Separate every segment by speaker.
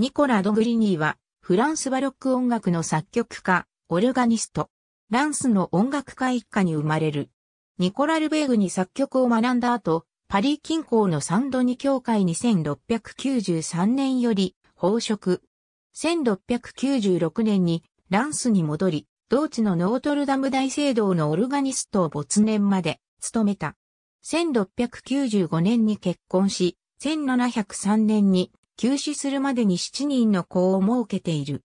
Speaker 1: ニコ
Speaker 2: ラ・ドグリニーは、フランスバロック音楽の作曲家、オルガニスト、ランスの音楽家一家に生まれる。ニコラ・ルベーグに作曲を学んだ後、パリ近郊のサンドニ教会に1 6 9 3年より、宝職。1696年に、ランスに戻り、同地のノートルダム大聖堂のオルガニストを没年まで、務めた。1695年に結婚し、1703年に休止するまでに7人の子を設けている。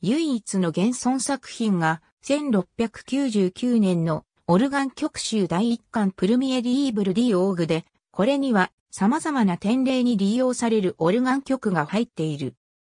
Speaker 2: 唯一の現存作品が1699年のオルガン曲集第1巻プルミエリーブルディオーグで、これには様々な典礼に利用されるオルガン曲が入っている。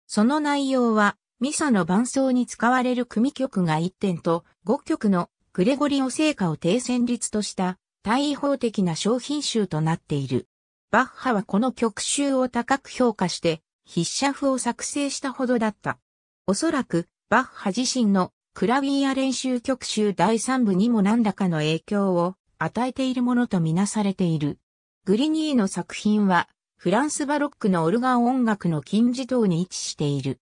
Speaker 2: その内容は、ミサの伴奏に使われる組曲が1点と、5曲のグレゴリオ聖歌を定戦律とした、対位法的な商品集となっている。バッハはこの曲集を高く評価して筆者譜を作成したほどだった。おそらくバッハ自身のクラビア練習曲集第3部にも何らかの影響を与えているものとみなされている。グリニーの作品はフランスバロックのオルガン音楽の金字塔に位置している。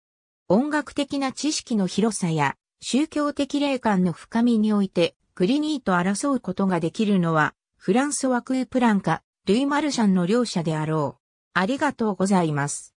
Speaker 2: 音楽的な知識の広さや宗教的霊感の深みにおいてグリニーと争うことができるのはフランスワ・クープランかルイ・マルシャンの両者であろう。ありがとうございます。